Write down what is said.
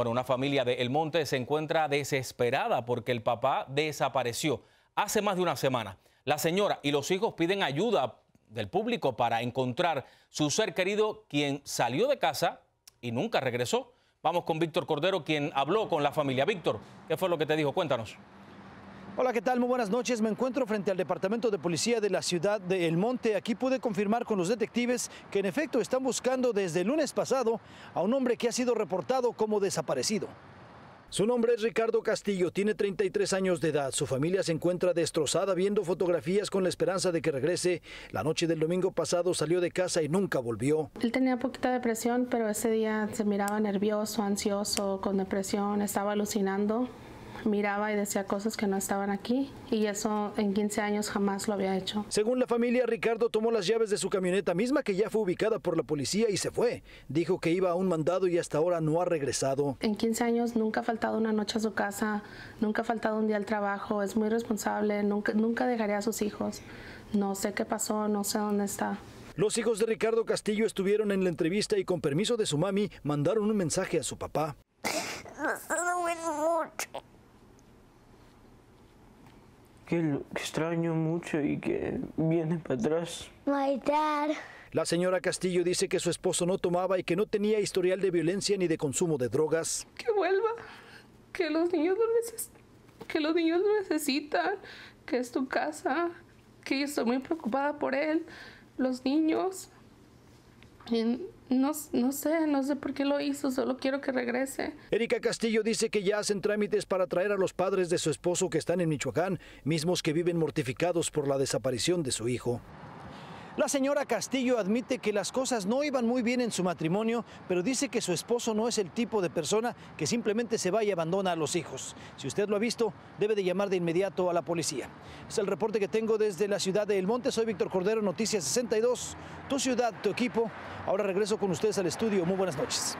Bueno, una familia de El Monte se encuentra desesperada porque el papá desapareció hace más de una semana. La señora y los hijos piden ayuda del público para encontrar su ser querido, quien salió de casa y nunca regresó. Vamos con Víctor Cordero, quien habló con la familia. Víctor, ¿qué fue lo que te dijo? Cuéntanos. Hola, ¿qué tal? Muy buenas noches. Me encuentro frente al Departamento de Policía de la ciudad de El Monte. Aquí pude confirmar con los detectives que en efecto están buscando desde el lunes pasado a un hombre que ha sido reportado como desaparecido. Su nombre es Ricardo Castillo, tiene 33 años de edad. Su familia se encuentra destrozada viendo fotografías con la esperanza de que regrese. La noche del domingo pasado salió de casa y nunca volvió. Él tenía poquita depresión, pero ese día se miraba nervioso, ansioso, con depresión, estaba alucinando miraba y decía cosas que no estaban aquí y eso en 15 años jamás lo había hecho. Según la familia, Ricardo tomó las llaves de su camioneta misma que ya fue ubicada por la policía y se fue. Dijo que iba a un mandado y hasta ahora no ha regresado. En 15 años nunca ha faltado una noche a su casa, nunca ha faltado un día al trabajo, es muy responsable, nunca, nunca dejaría a sus hijos. No sé qué pasó, no sé dónde está. Los hijos de Ricardo Castillo estuvieron en la entrevista y con permiso de su mami mandaron un mensaje a su papá. que extraño mucho y que viene para atrás. My dad. La señora Castillo dice que su esposo no tomaba y que no tenía historial de violencia ni de consumo de drogas. Que vuelva, que los niños que los niños lo necesitan, que es tu casa, que yo estoy muy preocupada por él, los niños no, no, sé, no sé por qué lo hizo, solo quiero que regrese. Erika Castillo dice que ya hacen trámites para traer a los padres de su esposo que están en Michoacán, mismos que viven mortificados por la desaparición de su hijo. La señora Castillo admite que las cosas no iban muy bien en su matrimonio, pero dice que su esposo no es el tipo de persona que simplemente se va y abandona a los hijos. Si usted lo ha visto, debe de llamar de inmediato a la policía. Es el reporte que tengo desde la ciudad de El Monte. Soy Víctor Cordero, Noticias 62. Tu ciudad, tu equipo. Ahora regreso con ustedes al estudio. Muy buenas noches.